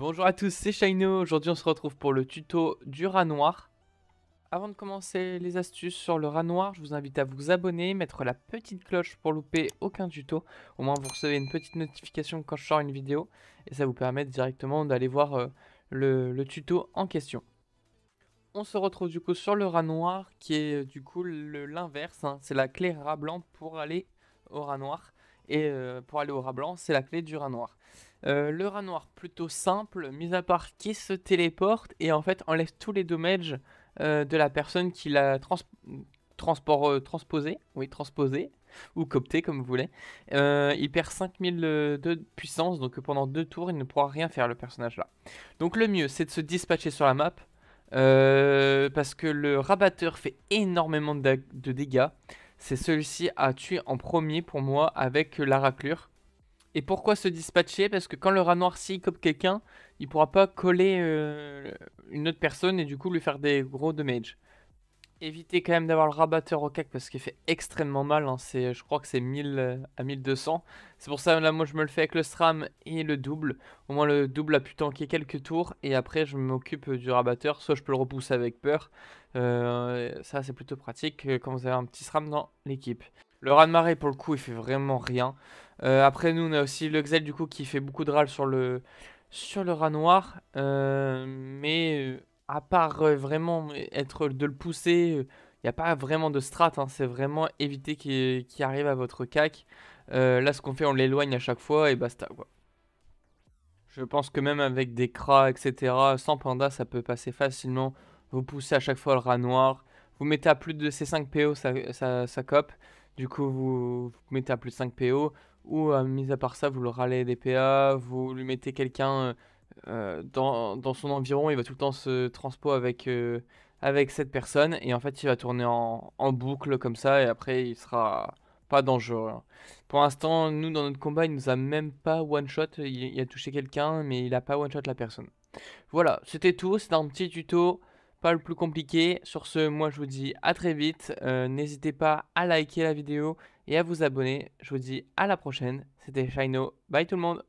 Bonjour à tous, c'est Shaino. Aujourd'hui, on se retrouve pour le tuto du rat noir. Avant de commencer les astuces sur le rat noir, je vous invite à vous abonner, mettre la petite cloche pour louper aucun tuto. Au moins, vous recevez une petite notification quand je sors une vidéo et ça vous permet directement d'aller voir euh, le, tuto en question. On se retrouve du coup sur le rat noir qui est euh, du coup l'inverse, hein. c'est la clé rat blanc pour aller au rat noir. Et euh, pour aller au rat blanc, c'est la clé du rat noir. Euh, le rat noir, plutôt simple, mis à part qu'il se téléporte et en fait enlève tous les dommages euh, de la personne qui l'a trans transposé, oui, transposé, ou copté comme vous voulez. il perd 5000 de puissance, donc pendant deux tours, il ne pourra rien faire le personnage là. Donc le mieux, c'est de se dispatcher sur la map, parce que le rabatteur fait énormément de, dégâts. C'est celui-ci à tuer en premier pour moi avec la raclure. Et pourquoi se dispatcher Parce que quand le rat noir s'y comme quelqu'un, il pourra pas coller euh, une autre personne et du coup lui faire des gros damage éviter quand même d'avoir le rabatteur au CAC parce qu'il fait extrêmement mal. Hein. je crois que c'est 1000 euh, à 1200. C'est pour ça là moi je me le fais avec le SRAM et le double. Au moins le double a pu tanker quelques tours et après je m'occupe du rabatteur. Soit je peux le repousser avec peur. Euh, ça c'est plutôt pratique euh, quand vous avez un petit SRAM dans l'équipe. Le rat de marée pour le coup il fait vraiment rien. après nous on a aussi le Xel du coup qui fait beaucoup de râle sur le, sur le rat noir. mais à part vraiment mmh, être de le pousser, il n'y a pas vraiment de strat. Hein, c'est vraiment éviter qu'il arrive à votre cac. là, ce qu'on fait, on l'éloigne à chaque fois et basta. Quoi. Je pense que même avec des cras, etc., sans panda, ça peut passer facilement. Vous poussez à chaque fois le rat noir. Vous mettez à plus de ces 5 PO, ça, cope. Du coup, vous, vous, mettez à plus de 5 PO. Ou, mis à part ça, vous le râlez des PA, vous lui mettez quelqu'un euh, dans, son environ, il va tout le temps se transpo avec, euh, avec cette personne et en fait il va tourner en, boucle comme ça et après il sera pas dangereux. Hein. Pour l'instant, nous dans notre combat, il nous a même pas one shot, il, a touché quelqu'un mais il a pas one shot la personne. Voilà, c'était tout, c'était un petit tuto pas le plus compliqué. Sur ce, moi je vous dis à très vite. Euh, n'hésitez pas à liker la vidéo et à vous abonner. Je vous dis à la prochaine. C'était Shino. Bye tout le monde.